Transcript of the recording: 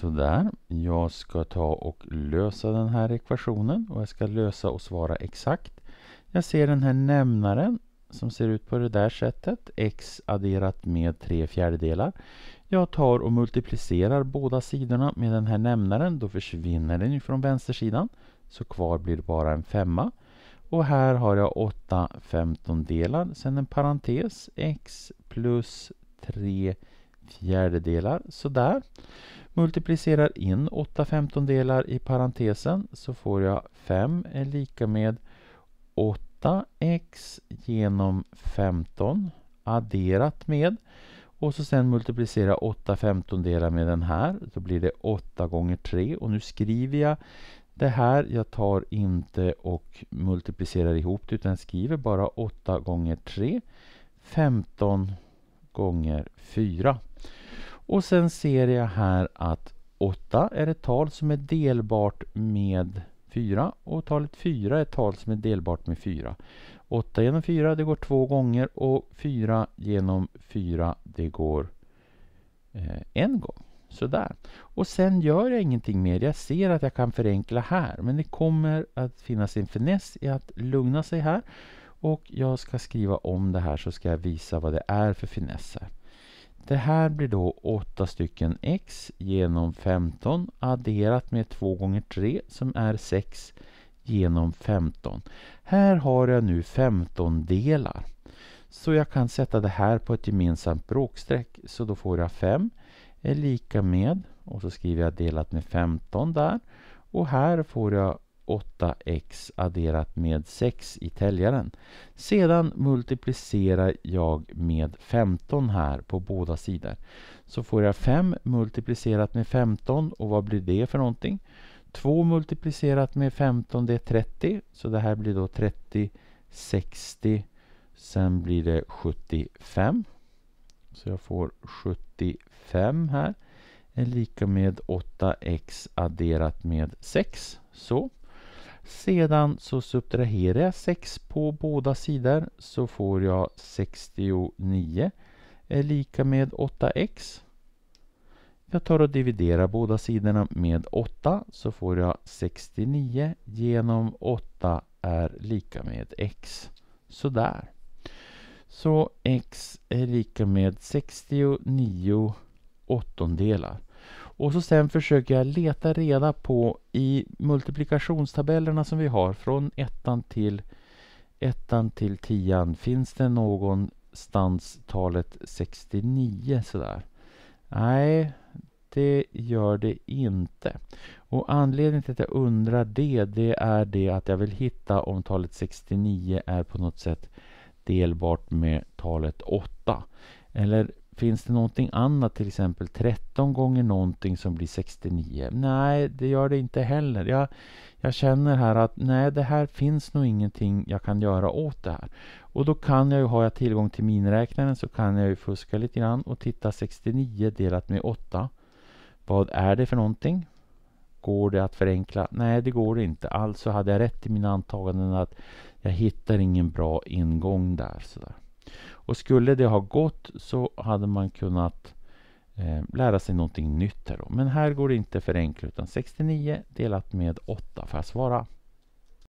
Sådär, jag ska ta och lösa den här ekvationen och jag ska lösa och svara exakt. Jag ser den här nämnaren som ser ut på det där sättet. x adderat med 3 fjärdedelar. Jag tar och multiplicerar båda sidorna med den här nämnaren. Då försvinner den från vänstersidan. Så kvar blir bara en femma. Och här har jag 8 femtondelar. Sen en parentes. x plus 3 fjärdedelar. Sådär multiplicerar in 8 femtondelar i parentesen så får jag 5 är lika med 8x genom 15 adderat med och så sen multiplicera 8 femtondelar med den här. Då blir det 8 gånger 3 och nu skriver jag det här. Jag tar inte och multiplicerar ihop det utan skriver bara 8 gånger 3. 15 gånger 4. Och sen ser jag här att 8 är ett tal som är delbart med 4 och talet 4 är ett tal som är delbart med 4. 8 genom 4 det går två gånger och 4 genom 4 det går eh, en gång. Sådär. Och sen gör jag ingenting mer. Jag ser att jag kan förenkla här men det kommer att finnas en finess i att lugna sig här. Och jag ska skriva om det här så ska jag visa vad det är för finesser. Det här blir då 8 stycken x genom 15 adderat med 2 gånger 3 som är 6 genom 15. Här har jag nu 15 delar. Så jag kan sätta det här på ett gemensamt bråkstreck. Så då får jag 5 är lika med, och så skriver jag delat med 15 där. Och här får jag 8x adderat med 6 i täljaren. Sedan multiplicerar jag med 15 här på båda sidor. Så får jag 5 multiplicerat med 15 och vad blir det för någonting? 2 multiplicerat med 15 det är 30 så det här blir då 30, 60 sen blir det 75. Så jag får 75 här är lika med 8x adderat med 6. Så. Sedan så subtraherar jag 6 på båda sidor så får jag 69 är lika med 8x. Jag tar och dividerar båda sidorna med 8 så får jag 69 genom 8 är lika med x. Sådär. Så x är lika med 69 åttondelar. Och så sen försöker jag leta reda på i multiplikationstabellerna som vi har från ettan till ettan till tian. Finns det någonstans talet 69 sådär? Nej, det gör det inte. Och anledningen till att jag undrar det, det är det att jag vill hitta om talet 69 är på något sätt delbart med talet 8. Eller Finns det någonting annat, till exempel 13 gånger någonting som blir 69? Nej, det gör det inte heller. Jag, jag känner här att nej, det här finns nog ingenting jag kan göra åt det här. Och då kan jag ju, har jag tillgång till miniräknaren så kan jag ju fuska lite grann och titta 69 delat med 8. Vad är det för någonting? Går det att förenkla? Nej, det går det inte. Alltså hade jag rätt i mina antaganden att jag hittar ingen bra ingång där. Sådär. Och skulle det ha gått så hade man kunnat eh, lära sig någonting nytt här då. Men här går det inte förenkla utan 69 delat med 8 för att svara.